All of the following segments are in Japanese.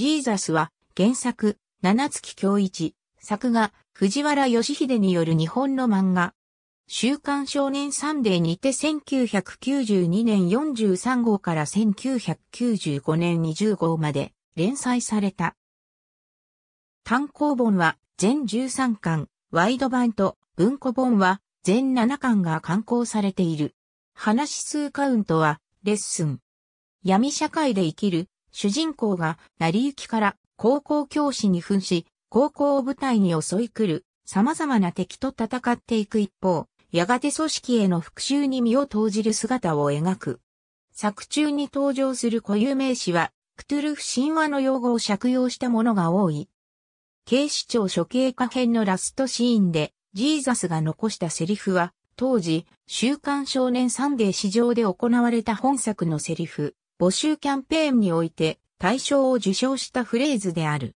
ジーザスは原作、七月京一、作画、藤原義秀による日本の漫画。週刊少年サンデーにて1992年43号から1995年20号まで連載された。単行本は全13巻、ワイド版と文庫本は全7巻が刊行されている。話数カウントはレッスン。闇社会で生きる主人公が成り行きから高校教師に扮し、高校を舞台に襲い来る様々な敵と戦っていく一方、やがて組織への復讐に身を投じる姿を描く。作中に登場する固有名詞は、クトゥルフ神話の用語を借用したものが多い。警視庁処刑下編のラストシーンで、ジーザスが残したセリフは、当時、週刊少年サンデー史上で行われた本作のセリフ、募集キャンペーンにおいて大賞を受賞したフレーズである。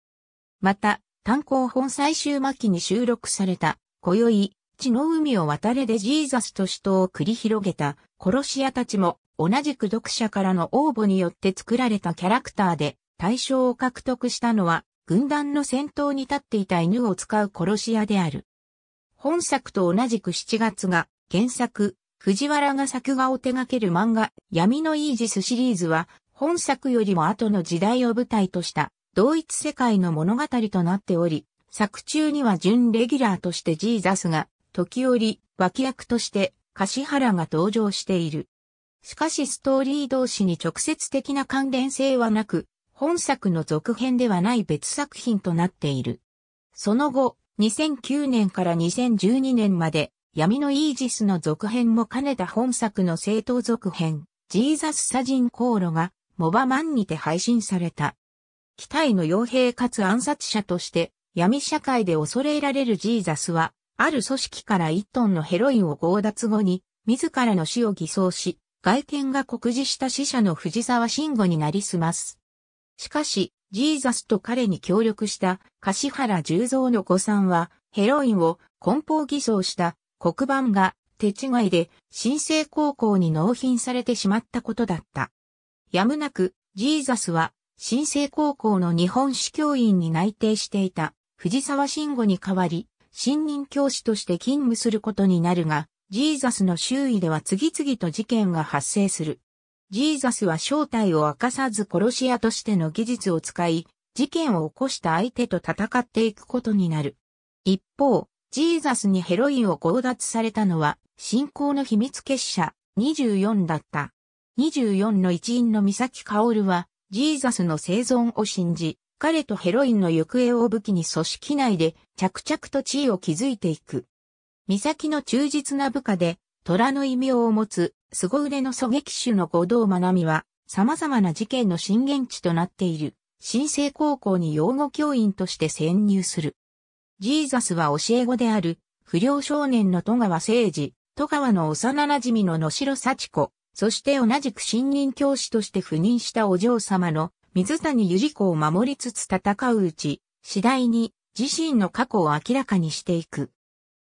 また、単行本最終末期に収録された、今宵、地の海を渡れでジーザスと死闘を繰り広げた殺し屋たちも同じく読者からの応募によって作られたキャラクターで対象を獲得したのは軍団の先頭に立っていた犬を使う殺し屋である。本作と同じく7月が原作、藤原が作画を手掛ける漫画、闇のイージスシリーズは、本作よりも後の時代を舞台とした同一世界の物語となっており、作中には準レギュラーとしてジーザスが、時折、脇役として、柏原が登場している。しかしストーリー同士に直接的な関連性はなく、本作の続編ではない別作品となっている。その後、2009年から2012年まで闇のイージスの続編も兼ねた本作の正当続編、ジーザス・サジン・航路が、モバマンにて配信された。機体の傭兵かつ暗殺者として、闇社会で恐れられるジーザスは、ある組織から1トンのヘロインを強奪後に、自らの死を偽装し、外見が告示した死者の藤沢慎吾になりすます。しかし、ジーザスと彼に協力した柏原十三の誤算は、ヘロインを梱包偽装した黒板が手違いで新生高校に納品されてしまったことだった。やむなく、ジーザスは新生高校の日本史教員に内定していた藤沢慎吾に代わり、新任教師として勤務することになるが、ジーザスの周囲では次々と事件が発生する。ジーザスは正体を明かさず殺し屋としての技術を使い、事件を起こした相手と戦っていくことになる。一方、ジーザスにヘロインを強奪されたのは、信仰の秘密結社24だった。24の一員の三崎薫は、ジーザスの生存を信じ、彼とヘロインの行方を武器に組織内で着々と地位を築いていく。三崎の忠実な部下で、虎の異名を持つ、凄腕の狙撃手の後道学美は、様々な事件の震源地となっている、新生高校に養護教員として潜入する。ジーザスは教え子である、不良少年の戸川誠二、戸川の幼馴染の野城幸子、そして同じく新任教師として赴任したお嬢様の水谷由里子を守りつつ戦ううち、次第に自身の過去を明らかにしていく。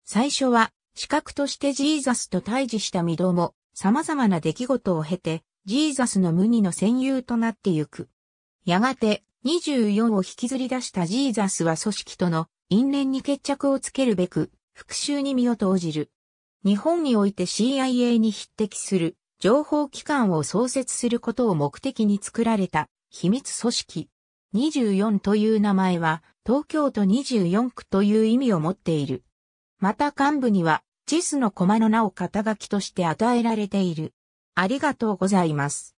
最初は、資格としてジーザスと対峙したミども、様々な出来事を経て、ジーザスの無二の戦友となってゆく。やがて、24を引きずり出したジーザスは組織との因縁に決着をつけるべく、復讐に身を投じる。日本において CIA に匹敵する情報機関を創設することを目的に作られた秘密組織。24という名前は東京都24区という意味を持っている。また幹部には地図の駒の名を肩書きとして与えられている。ありがとうございます。